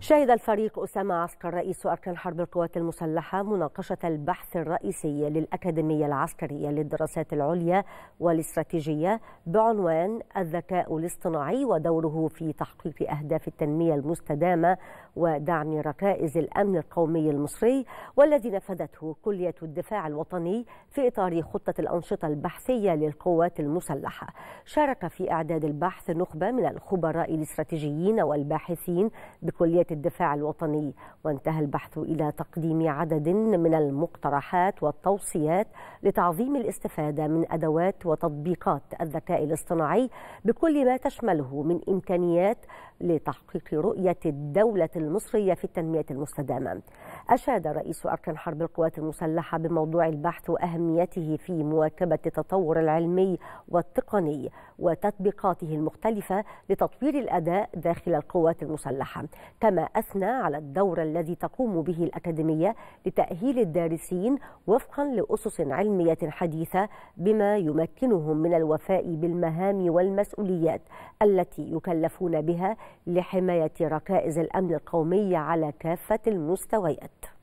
شهد الفريق أسامة عسكر رئيس أركان حرب القوات المسلحة مناقشة البحث الرئيسي للأكاديمية العسكرية للدراسات العليا والاستراتيجية بعنوان الذكاء الاصطناعي ودوره في تحقيق أهداف التنمية المستدامة ودعم ركائز الأمن القومي المصري والذي نفذته كلية الدفاع الوطني في إطار خطة الأنشطة البحثية للقوات المسلحة شارك في إعداد البحث نخبة من الخبراء الاستراتيجيين والباحثين بكلية الدفاع الوطني وانتهى البحث إلى تقديم عدد من المقترحات والتوصيات لتعظيم الاستفادة من أدوات وتطبيقات الذكاء الاصطناعي بكل ما تشمله من إمكانيات لتحقيق رؤية الدولة المصرية في التنمية المستدامة أشاد رئيس أركان حرب القوات المسلحة بموضوع البحث وأهميته في مواكبة التطور العلمي والتقني وتطبيقاته المختلفة لتطوير الأداء داخل القوات المسلحة كما كما أثنى على الدور الذي تقوم به الأكاديمية لتأهيل الدارسين وفقا لأسس علمية حديثة بما يمكنهم من الوفاء بالمهام والمسؤوليات التي يكلفون بها لحماية ركائز الأمن القومي على كافة المستويات